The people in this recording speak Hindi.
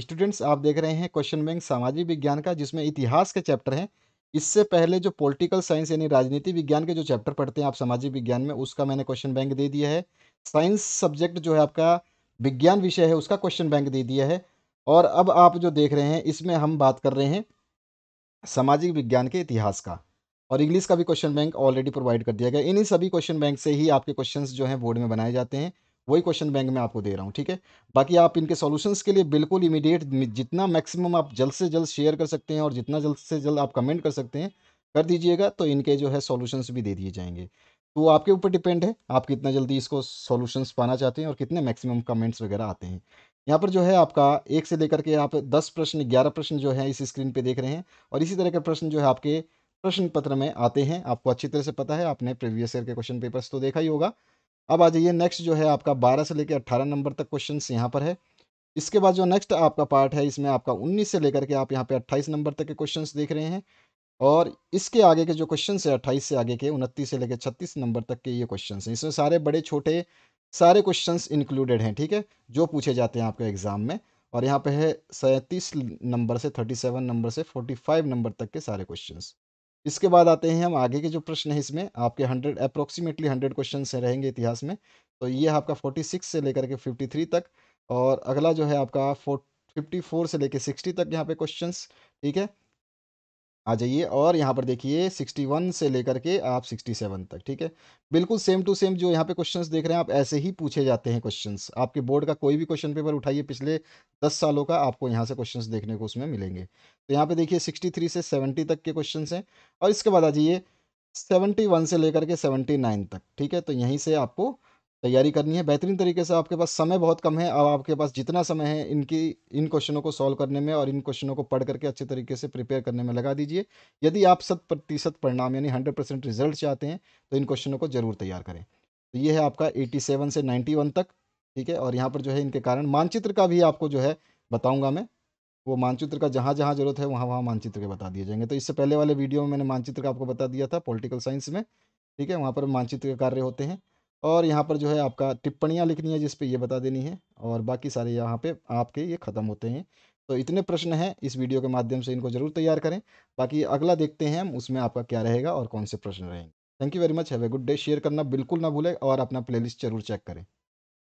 स्टूडेंट्स आप देख रहे हैं क्वेश्चन बैंक सामाजिक विज्ञान का जिसमें इतिहास के चैप्टर हैं इससे पहले जो पॉलिटिकल साइंस यानी राजनीति विज्ञान के जो चैप्टर पढ़ते हैं आप सामाजिक विज्ञान में उसका मैंने क्वेश्चन बैंक दे दिया है साइंस सब्जेक्ट जो है आपका विज्ञान विषय है उसका क्वेश्चन बैंक दे दिया है और अब आप जो देख रहे हैं इसमें हम बात कर रहे हैं सामाजिक विज्ञान के इतिहास का और इंग्लिश का भी क्वेश्चन बैंक ऑलरेडी प्रोवाइड कर दिया गया इन्हीं सभी क्वेश्चन बैंक से ही आपके क्वेश्चन जो हैं बोर्ड में बनाए जाते हैं वही क्वेश्चन बैंक में आपको दे रहा हूँ ठीक है बाकी आप इनके सॉल्यूशंस के लिए बिल्कुल इमीडिएट जितना मैक्सिमम आप जल्द से जल्द शेयर कर सकते हैं और जितना जल्द से जल्द आप कमेंट कर सकते हैं कर दीजिएगा तो इनके जो है सॉल्यूशंस भी दे दिए जाएंगे तो आपके ऊपर डिपेंड है आप कितना जल्दी इसको सॉल्यूशंस पाना चाहते हैं और कितने मैक्सिमम कमेंट्स वगैरह आते हैं यहाँ पर जो है आपका एक से लेकर के आप दस प्रश्न ग्यारह प्रश्न जो है इस स्क्रीन पे देख रहे हैं और इसी तरह के प्रश्न जो है आपके प्रश्न पत्र में आते हैं आपको अच्छी तरह से पता है आपने प्रीवियस ईयर के क्वेश्चन पेपर्स तो देखा ही होगा अब आ जाइए नेक्स्ट जो है आपका बारह से लेकर अट्ठारह नंबर तक क्वेश्चन यहाँ पर है इसके बाद जो नेक्स्ट आपका पार्ट है इसमें आपका उन्नीस से लेकर के आप यहाँ पे अट्ठाईस नंबर तक के क्वेश्चन देख रहे हैं और इसके आगे के जो क्वेश्चन है अट्ठाईस से आगे के उनतीस से लेकर छत्तीस नंबर तक के ये क्वेश्चन हैं इसमें सारे बड़े छोटे सारे क्वेश्चन इंक्लूडेड हैं ठीक है जो पूछे जाते हैं आपके एग्जाम में और यहाँ पे है सैंतीस नंबर से थर्टी सेवन नंबर से फोर्टी फाइव नंबर तक के सारे क्वेश्चंस इसके बाद आते हैं हम आगे के जो प्रश्न है इसमें आपके हंड्रेड अप्रोक्सीमेटली हंड्रेड क्वेश्चन रहेंगे इतिहास में तो ये आपका फोर्टी सिक्स से लेकर के फिफ्टी थ्री तक और अगला जो है आपका फोर फिफ्टी फोर से लेकर सिक्सटी तक यहाँ पे क्वेश्चन ठीक है आ जाइए और यहाँ पर देखिए 61 से लेकर के आप 67 तक ठीक है बिल्कुल सेम टू सेम जो यहाँ पे क्वेश्चंस देख रहे हैं आप ऐसे ही पूछे जाते हैं क्वेश्चंस आपके बोर्ड का कोई भी क्वेश्चन पेपर उठाइए पिछले 10 सालों का आपको यहाँ से क्वेश्चंस देखने को उसमें मिलेंगे तो यहाँ पे देखिए 63 से 70 तक के क्वेश्चन हैं और इसके बाद आ जाइए वन से लेकर के नाइन तक ठीक है तो यहीं से आपको तैयारी करनी है बेहतरीन तरीके से आपके पास समय बहुत कम है अब आपके पास जितना समय है इनकी इन क्वेश्चनों को सॉल्व करने में और इन क्वेश्चनों को पढ़ करके अच्छे तरीके से प्रिपेयर करने में लगा दीजिए यदि आप शत प्रतिशत परिणाम यानी हंड्रेड परसेंट रिजल्ट चाहते हैं तो इन क्वेश्चनों को जरूर तैयार करें तो ये है आपका एटी सेवन से नाइन्टी वन तक ठीक है और यहाँ पर जो है इनके कारण मानचित्र का भी आपको जो है बताऊँगा मैं वो मानचित्र का जहाँ जहाँ जरूरत है वहाँ वहाँ मानचित्र के बता दिए जाएंगे तो इससे पहले वाले वीडियो में मैंने मानचित्र का आपको बता दिया था पोलिटिकल साइंस में ठीक है वहाँ पर मानचित्र के कार्य होते हैं और यहाँ पर जो है आपका टिप्पणियाँ लिखनी है जिसपे ये बता देनी है और बाकी सारे यहाँ पे आपके ये ख़त्म होते हैं तो इतने प्रश्न हैं इस वीडियो के माध्यम से इनको ज़रूर तैयार करें बाकी अगला देखते हैं हम उसमें आपका क्या रहेगा और कौन से प्रश्न रहेंगे thank you very much have a good day share करना बिल्कुल ना भूलें और अपना प्लेलिस्ट जरूर चेक करें